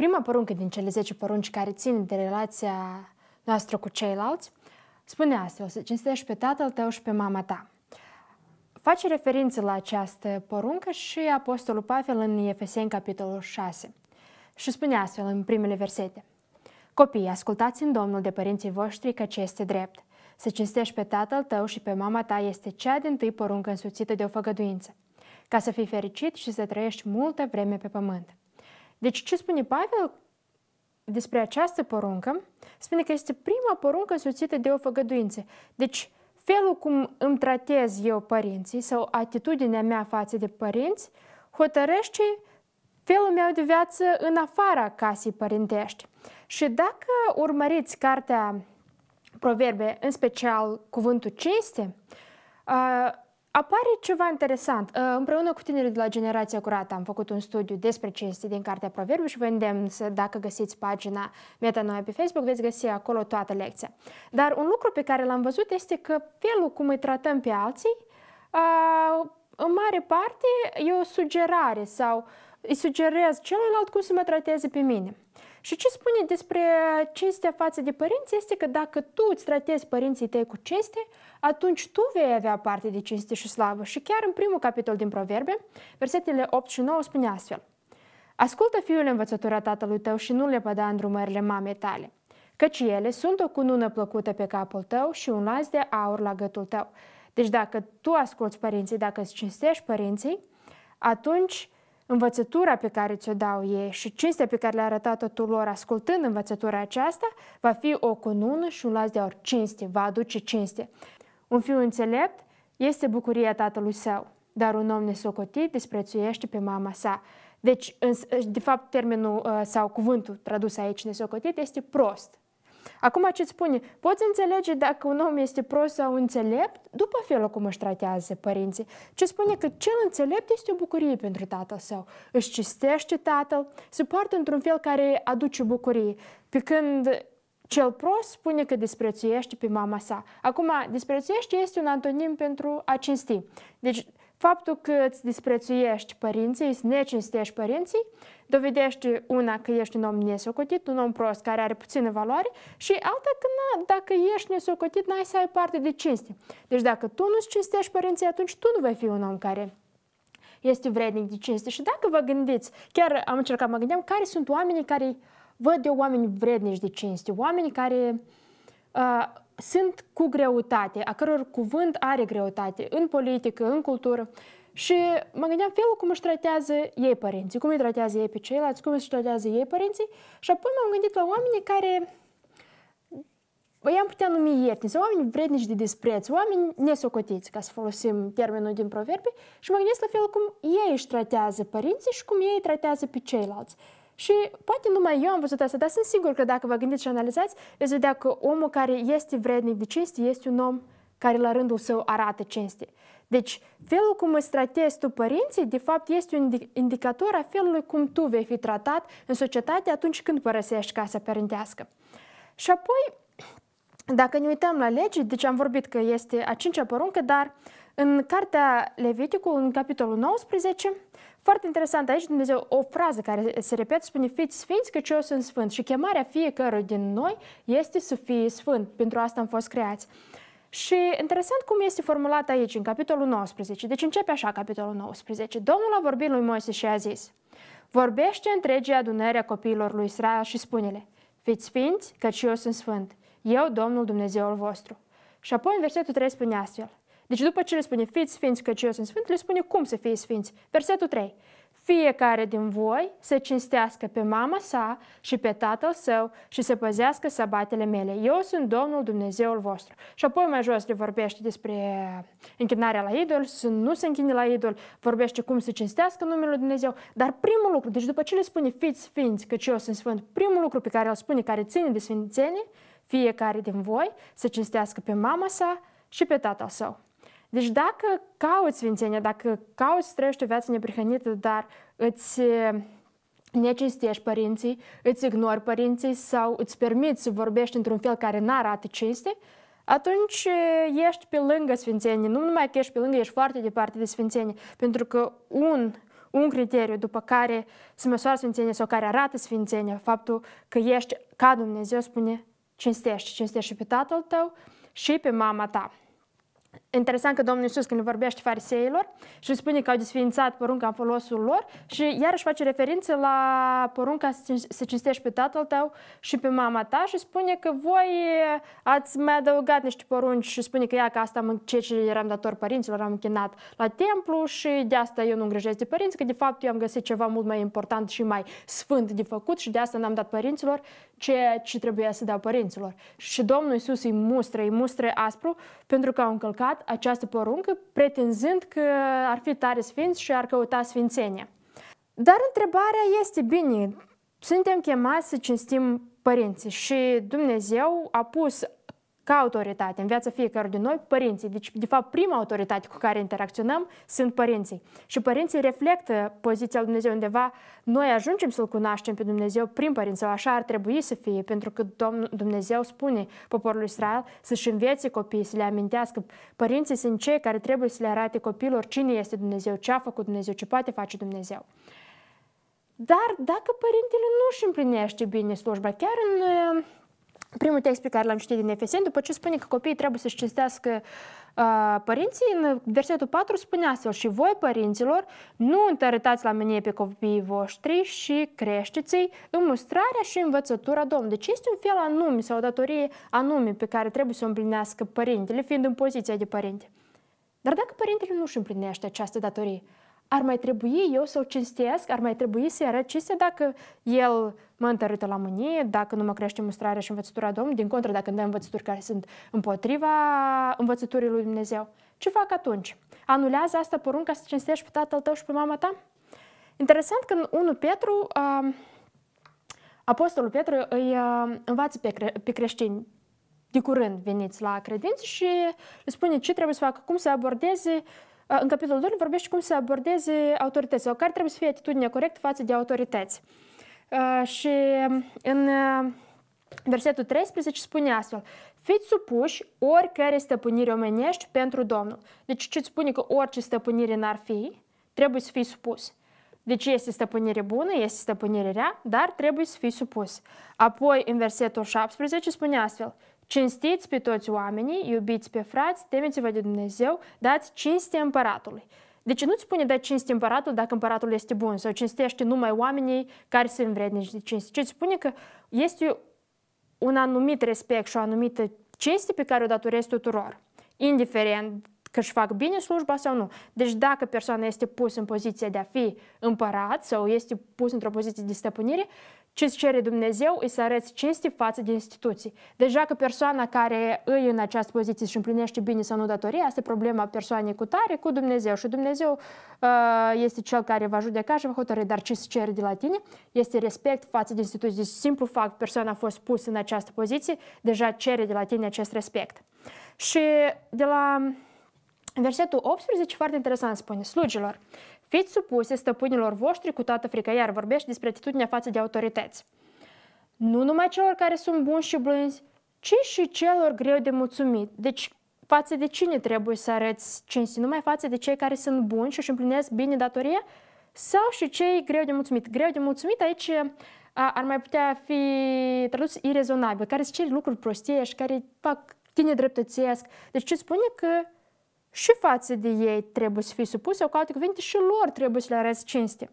Prima poruncă din cele 10 porunci care țin de relația noastră cu ceilalți spune astfel, să cinstești pe tatăl tău și pe mama ta. Face referință la această poruncă și Apostolul Pavel în Efeseni, capitolul 6. Și spune astfel în primele versete. Copii, ascultați în Domnul de părinții voștri că ce este drept. Să cinstești pe tatăl tău și pe mama ta este cea din tâi poruncă însuțită de o făgăduință, ca să fii fericit și să trăiești multă vreme pe pământ. Deci ce spune Pavel despre această poruncă? Spune că este prima poruncă însuțită de o făgăduință. Deci felul cum îmi tratez eu părinții sau atitudinea mea față de părinți hotărăște felul meu de viață în afara casei părintești. Și dacă urmăriți cartea Proverbe, în special cuvântul cinste, apare ceva interesant. Uh, împreună cu tinerii de la Generația Curată am făcut un studiu despre ce este din cartea Proverbi și vă îndemn să, dacă găsiți pagina Metanoia pe Facebook, veți găsi acolo toată lecția. Dar un lucru pe care l-am văzut este că felul cum îi tratăm pe alții, uh, în mare parte, e o sugerare sau îi sugerez celălalt cum să mă trateze pe mine. Și ce spune despre cinstea față de părinți este că dacă tu îți tratezi părinții tăi cu cinste, atunci tu vei avea parte de cinste și slavă. Și chiar în primul capitol din Proverbe, versetele 8 și 9 spune astfel. Ascultă, fiul învățătura tatălui tău și nu le păda îndrumările mamei tale, căci ele sunt o cunună plăcută pe capul tău și un las de aur la gâtul tău. Deci dacă tu asculți părinții, dacă îți cinstești părinții, atunci Învățătura pe care ți-o dau ei și cinstea pe care le-a arătat-o tu lor ascultând învățătura aceasta va fi o cunună și un las de aur. Cinste, va aduce cinste. Un fiu înțelept este bucuria tatălui său, dar un om nesocotit desprețuiește pe mama sa. Deci, de fapt, termenul uh, sau cuvântul tradus aici nesocotit este prost. Acum ce spune, poți înțelege dacă un om este prost sau înțelept după felul cum își tratează părinții. Ce spune că cel înțelept este o bucurie pentru tatăl său. Își cistește tatăl, se poartă într-un fel care aduce bucurie. Pe când cel prost spune că disprețuiește pe mama sa. Acum, disprețuiește este un antonim pentru a cinsti. Deci, Faptul că îți disprețuiești părinții, îți necinstești părinții, dovedește una că ești un om nesocotit, un om prost care are puțină valoare și alta că na, dacă ești nesocotit, n-ai să ai parte de cinste. Deci dacă tu nu-ți cinstești părinții, atunci tu nu vei fi un om care este vrednic de cinste. Și dacă vă gândiți, chiar am încercat, mă gândeam, care sunt oamenii care văd de oameni vrednici de cinste, oameni care uh, sunt cu greutate, a căror cuvânt are greutate în politică, în cultură. Și mă gândeam felul cum își tratează ei părinții, cum îi tratează ei pe ceilalți, cum își tratează ei părinții. Și apoi m-am gândit la oamenii care i-am putea numi ieftini sau oameni vrednici de dispreț, oameni nesocotiți, ca să folosim termenul din proverbe, și mă gândesc la felul cum ei își tratează părinții și cum ei tratează pe ceilalți. Și poate numai eu am văzut asta, dar sunt sigur că dacă vă gândiți și analizați, veți vedea că omul care este vrednic de cinste este un om care la rândul său arată cinste. Deci, felul cum îți tratezi tu părinții, de fapt, este un indicator a felului cum tu vei fi tratat în societate atunci când părăsești casa părintească. Și apoi, dacă ne uităm la lege, deci am vorbit că este a cincea poruncă, dar în cartea Leviticul, în capitolul 19, foarte interesant aici Dumnezeu o frază care se repetă, spune fiți sfinți că eu sunt sfânt și chemarea fiecărui din noi este să fie sfânt, pentru asta am fost creați. Și interesant cum este formulat aici, în capitolul 19. Deci începe așa capitolul 19. Domnul a vorbit lui Moise și a zis, vorbește întregii adunări a copiilor lui Israel și spune-le, fiți sfinți, căci eu sunt sfânt, eu Domnul Dumnezeul vostru. Și apoi în versetul 3 spune astfel, deci după ce le spune, fiți sfinți căci eu sunt sfânt, le spune cum să fie sfinți. Versetul 3. Fiecare din voi să cinstească pe mama sa și pe tatăl său și să păzească sabatele mele. Eu sunt Domnul Dumnezeul vostru. Și apoi mai jos le vorbește despre închinarea la idol, să nu se închine la idol, vorbește cum să cinstească numele lui Dumnezeu. Dar primul lucru, deci după ce le spune fiți sfinți, căci eu sunt sfânt, primul lucru pe care îl spune, care ține de sfințenie, fiecare din voi să cinstească pe mama sa și pe tatăl său. Deci dacă cauți vințenia, dacă cauți să trăiești o viață neprihănită, dar îți eh, necinstiești părinții, îți ignori părinții sau îți permiți să vorbești într-un fel care nu arată cinste, atunci eh, ești pe lângă sfințenie. Nu numai că ești pe lângă, ești foarte departe de sfințenie. Pentru că un, un criteriu după care se măsoară sfințenie sau care arată sfințenie, faptul că ești ca Dumnezeu spune, cinstești, cinstești și pe tatăl tău și pe mama ta interesant că Domnul Iisus când vorbește fariseilor și spune că au desfințat porunca în folosul lor și iarăși face referință la porunca să cinstești pe tatăl tău și pe mama ta și spune că voi ați mai adăugat niște porunci și spune că ia că asta am ce ce eram dator părinților, am închinat la templu și de asta eu nu îngrijesc de părinți, că de fapt eu am găsit ceva mult mai important și mai sfânt de făcut și de asta n-am dat părinților ceea ce trebuia să dea părinților. Și Domnul Iisus îi mustră, îi mustră aspru pentru că au încălcat dat această poruncă pretenzând că ar fi tare sfinți și ar căuta sfințenie. Dar întrebarea este, bine, suntem chemați să cinstim părinții și Dumnezeu a pus ca autoritate în viața fiecare din noi, părinții. Deci, de fapt, prima autoritate cu care interacționăm sunt părinții. Și părinții reflectă poziția lui Dumnezeu undeva. Noi ajungem să-L cunoaștem pe Dumnezeu prin părinți, sau așa ar trebui să fie, pentru că Dumnezeu spune poporului Israel să-și învețe copiii, să le amintească. Părinții sunt cei care trebuie să le arate copilor cine este Dumnezeu, ce a făcut Dumnezeu, ce poate face Dumnezeu. Dar dacă părintele nu își împlinește bine slujba, chiar în primul text pe care l-am citit din Efeseni, după ce spune că copiii trebuie să-și cinstească uh, părinții, în versetul 4 spune astfel, și voi, părinților, nu întărătați la mânie pe copiii voștri și creșteți-i în mustrarea și învățătura Domnului. Deci este un fel anume sau o datorie anume pe care trebuie să o împlinească părintele, fiind în poziția de părinte. Dar dacă părintele nu își împlinește această datorie, ar mai trebui eu să o cinstească? ar mai trebui să-i arăt cinste dacă el mă întărâtă la mânie, dacă nu mă crește mustrarea și învățătura Domnului, din contră, dacă îmi dă învățături care sunt împotriva învățăturii lui Dumnezeu. Ce fac atunci? Anulează asta porunca să cinstești pe tatăl tău și pe mama ta? Interesant că în 1 Petru, uh, apostolul Petru îi uh, învață pe, cre- pe creștini de curând veniți la credință și le spune ce trebuie să facă, cum să abordeze uh, în capitolul 2 vorbește cum să abordeze autorități care trebuie să fie atitudinea corectă față de autorități. Și um, în versetul 13 spune astfel, fiți supuși oricare stăpânire omenești pentru Domnul. Deci ce spune că orice stăpânire n-ar fi, trebuie să fii supus. Deci este stăpânire bună, este stăpânire rea, dar trebuie să fii supus. Apoi, în versetul 17 spune astfel, Cinstiți pe toți oamenii, iubiți pe frați, temeți-vă de Dumnezeu, dați cinste împăratului. Deci nu-ți spune dați cinste împăratul dacă împăratul este bun sau cinstește numai oamenii care sunt vrednici de cinste, Ce-ți spune că este un anumit respect și o anumită cinste pe care o datorezi tuturor, indiferent că își fac bine slujba sau nu. Deci dacă persoana este pusă în poziția de a fi împărat sau este pusă într-o poziție de stăpânire, ce îți cere Dumnezeu e să arăți cinste față de instituții. Deja că persoana care îi în această poziție și împlinește bine sau nu datorie, asta e problema persoanei cu tare, cu Dumnezeu. Și Dumnezeu uh, este cel care va judeca și va hotărâi. Dar ce îți cere de la tine este respect față de instituții. Deci simplu fapt, persoana a fost pusă în această poziție, deja cere de la tine acest respect. Și de la versetul 18, foarte interesant spune, slugilor, Fiți supuse stăpânilor voștri cu toată frica, iar vorbește despre atitudinea față de autorități. Nu numai celor care sunt buni și blânzi, ci și celor greu de mulțumit. Deci, față de cine trebuie să arăți cinste? Numai față de cei care sunt buni și își împlinesc bine datoria? Sau și cei greu de mulțumit? Greu de mulțumit aici uh, ar mai putea fi tradus irezonabil, care îți ceri lucruri prostie și care fac tine dreptățesc. Deci ce spune că și față de ei trebuie să fie supuse, sau cu alte cuvinte, și lor trebuie să le arăți cinste.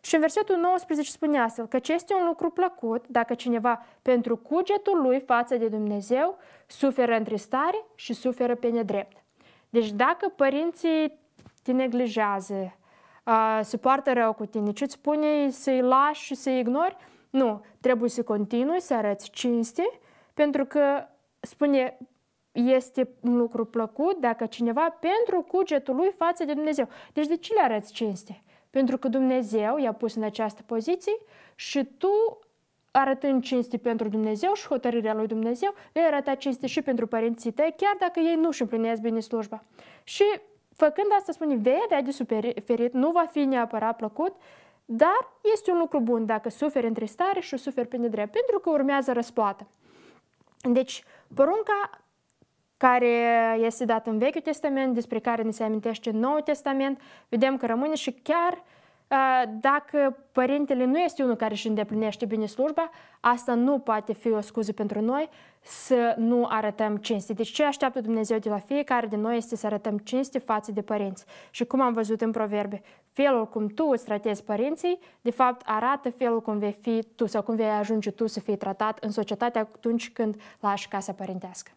Și în versetul 19 spune astfel, că este un lucru plăcut dacă cineva pentru cugetul lui față de Dumnezeu suferă întristare și suferă pe nedrept. Deci dacă părinții te neglijează, se poartă rău cu tine, ce îți spune să-i lași și să-i ignori? Nu, trebuie să continui să arăți cinste, pentru că spune este un lucru plăcut dacă cineva pentru cugetul lui față de Dumnezeu. Deci de ce le arăți cinste? Pentru că Dumnezeu i-a pus în această poziție și tu arătând cinste pentru Dumnezeu și hotărârea lui Dumnezeu, vei arăta cinste și pentru părinții tăi, chiar dacă ei nu și împlinesc bine slujba. Și făcând asta, spune, vei avea de suferit, nu va fi neapărat plăcut, dar este un lucru bun dacă suferi între stare și suferi pe nedrept, pentru că urmează răsplată. Deci, porunca care este dat în Vechiul Testament, despre care ne se amintește în Noul Testament, vedem că rămâne și chiar dacă părintele nu este unul care își îndeplinește bine slujba, asta nu poate fi o scuză pentru noi să nu arătăm cinste. Deci ce așteaptă Dumnezeu de la fiecare de noi este să arătăm cinste față de părinți. Și cum am văzut în proverbe, felul cum tu îți tratezi părinții, de fapt arată felul cum vei fi tu sau cum vei ajunge tu să fii tratat în societate atunci când lași casa părintească.